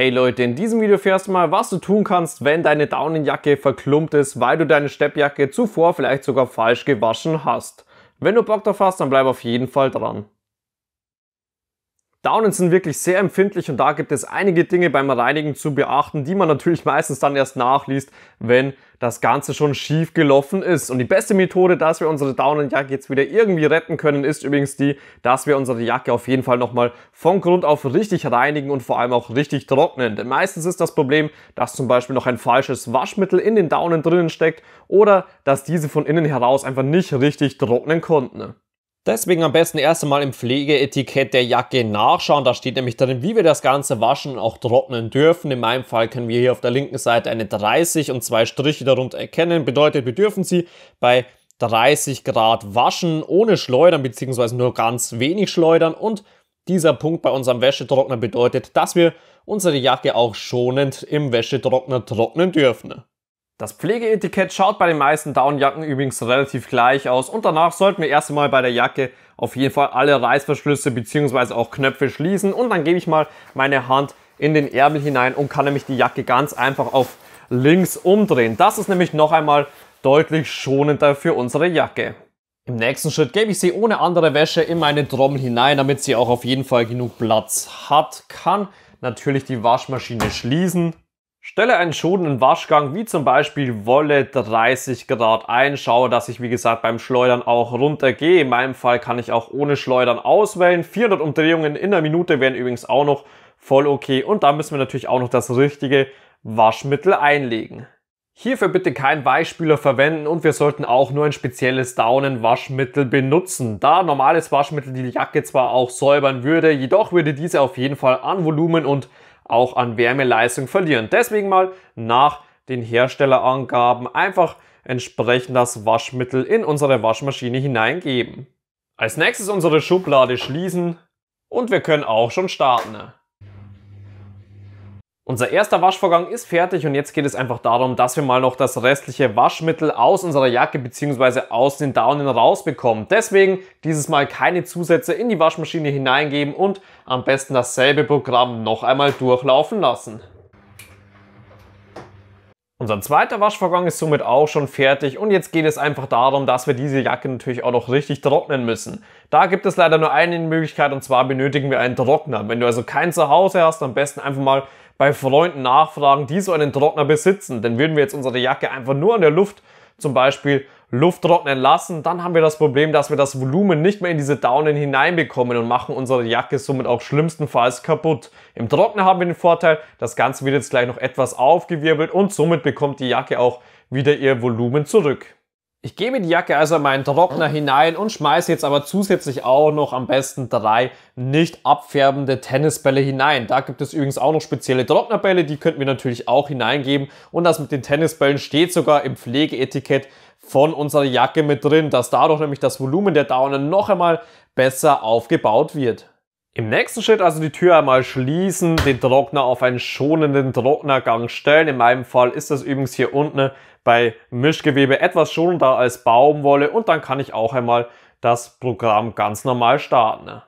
Hey Leute, in diesem Video erfährst du mal, was du tun kannst, wenn deine Daunenjacke verklumpt ist, weil du deine Steppjacke zuvor vielleicht sogar falsch gewaschen hast. Wenn du Bock drauf hast, dann bleib auf jeden Fall dran. Daunen sind wirklich sehr empfindlich und da gibt es einige Dinge beim Reinigen zu beachten, die man natürlich meistens dann erst nachliest, wenn das Ganze schon schief gelaufen ist. Und die beste Methode, dass wir unsere Daunenjacke jetzt wieder irgendwie retten können, ist übrigens die, dass wir unsere Jacke auf jeden Fall nochmal von Grund auf richtig reinigen und vor allem auch richtig trocknen. Denn meistens ist das Problem, dass zum Beispiel noch ein falsches Waschmittel in den Daunen drinnen steckt oder dass diese von innen heraus einfach nicht richtig trocknen konnten. Deswegen am besten erst einmal im Pflegeetikett der Jacke nachschauen. Da steht nämlich drin, wie wir das Ganze waschen und auch trocknen dürfen. In meinem Fall können wir hier auf der linken Seite eine 30 und zwei Striche darunter erkennen. Bedeutet, wir dürfen sie bei 30 Grad waschen, ohne schleudern, bzw. nur ganz wenig schleudern. Und dieser Punkt bei unserem Wäschetrockner bedeutet, dass wir unsere Jacke auch schonend im Wäschetrockner trocknen dürfen. Das Pflegeetikett schaut bei den meisten Downjacken übrigens relativ gleich aus und danach sollten wir erst einmal bei der Jacke auf jeden Fall alle Reißverschlüsse bzw. auch Knöpfe schließen und dann gebe ich mal meine Hand in den Ärmel hinein und kann nämlich die Jacke ganz einfach auf links umdrehen. Das ist nämlich noch einmal deutlich schonender für unsere Jacke. Im nächsten Schritt gebe ich sie ohne andere Wäsche in meine Trommel hinein, damit sie auch auf jeden Fall genug Platz hat. Kann natürlich die Waschmaschine schließen Stelle einen schonenden Waschgang wie zum Beispiel Wolle 30 Grad ein. Schaue, dass ich wie gesagt beim Schleudern auch runtergehe. In meinem Fall kann ich auch ohne Schleudern auswählen. 400 Umdrehungen in der Minute wären übrigens auch noch voll okay. Und da müssen wir natürlich auch noch das richtige Waschmittel einlegen. Hierfür bitte keinen Weichspüler verwenden und wir sollten auch nur ein spezielles Daunenwaschmittel benutzen. Da normales Waschmittel die Jacke zwar auch säubern würde, jedoch würde diese auf jeden Fall an Volumen und auch an Wärmeleistung verlieren. Deswegen mal nach den Herstellerangaben einfach entsprechend das Waschmittel in unsere Waschmaschine hineingeben. Als nächstes unsere Schublade schließen und wir können auch schon starten. Unser erster Waschvorgang ist fertig und jetzt geht es einfach darum, dass wir mal noch das restliche Waschmittel aus unserer Jacke bzw. aus den Daunen rausbekommen. Deswegen dieses Mal keine Zusätze in die Waschmaschine hineingeben und am besten dasselbe Programm noch einmal durchlaufen lassen. Unser zweiter Waschvorgang ist somit auch schon fertig und jetzt geht es einfach darum, dass wir diese Jacke natürlich auch noch richtig trocknen müssen. Da gibt es leider nur eine Möglichkeit und zwar benötigen wir einen Trockner. Wenn du also kein Zuhause hast, am besten einfach mal bei Freunden nachfragen, die so einen Trockner besitzen. Denn würden wir jetzt unsere Jacke einfach nur an der Luft zum Beispiel Luft trocknen lassen, dann haben wir das Problem, dass wir das Volumen nicht mehr in diese Daunen hineinbekommen und machen unsere Jacke somit auch schlimmstenfalls kaputt. Im Trockner haben wir den Vorteil, das Ganze wird jetzt gleich noch etwas aufgewirbelt und somit bekommt die Jacke auch wieder ihr Volumen zurück. Ich gebe die Jacke also in meinen Trockner hinein und schmeiße jetzt aber zusätzlich auch noch am besten drei nicht abfärbende Tennisbälle hinein. Da gibt es übrigens auch noch spezielle Trocknerbälle, die könnten wir natürlich auch hineingeben. Und das mit den Tennisbällen steht sogar im Pflegeetikett von unserer Jacke mit drin, dass dadurch nämlich das Volumen der Daunen noch einmal besser aufgebaut wird. Im nächsten Schritt also die Tür einmal schließen, den Trockner auf einen schonenden Trocknergang stellen. In meinem Fall ist das übrigens hier unten bei Mischgewebe etwas schonender als Baumwolle und dann kann ich auch einmal das Programm ganz normal starten.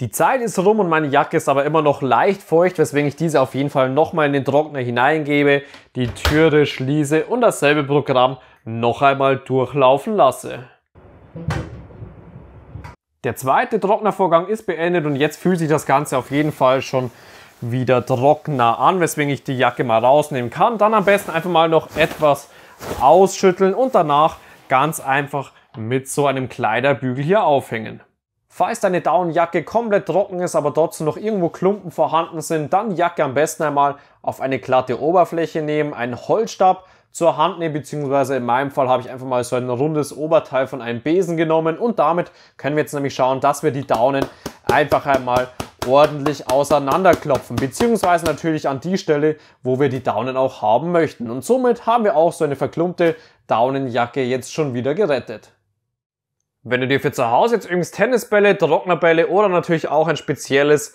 Die Zeit ist rum und meine Jacke ist aber immer noch leicht feucht, weswegen ich diese auf jeden Fall nochmal in den Trockner hineingebe, die Türe schließe und dasselbe Programm noch einmal durchlaufen lasse. Der zweite Trocknervorgang ist beendet und jetzt fühlt sich das Ganze auf jeden Fall schon wieder trockener an, weswegen ich die Jacke mal rausnehmen kann. Dann am besten einfach mal noch etwas ausschütteln und danach ganz einfach mit so einem Kleiderbügel hier aufhängen. Falls deine Daunenjacke komplett trocken ist, aber trotzdem noch irgendwo Klumpen vorhanden sind, dann die Jacke am besten einmal auf eine glatte Oberfläche nehmen, einen Holzstab zur Hand nehmen, beziehungsweise in meinem Fall habe ich einfach mal so ein rundes Oberteil von einem Besen genommen und damit können wir jetzt nämlich schauen, dass wir die Daunen einfach einmal ordentlich auseinanderklopfen, beziehungsweise natürlich an die Stelle, wo wir die Daunen auch haben möchten. Und somit haben wir auch so eine verklumpte Daunenjacke jetzt schon wieder gerettet. Wenn du dir für zu Hause jetzt übrigens Tennisbälle, Trocknerbälle oder natürlich auch ein spezielles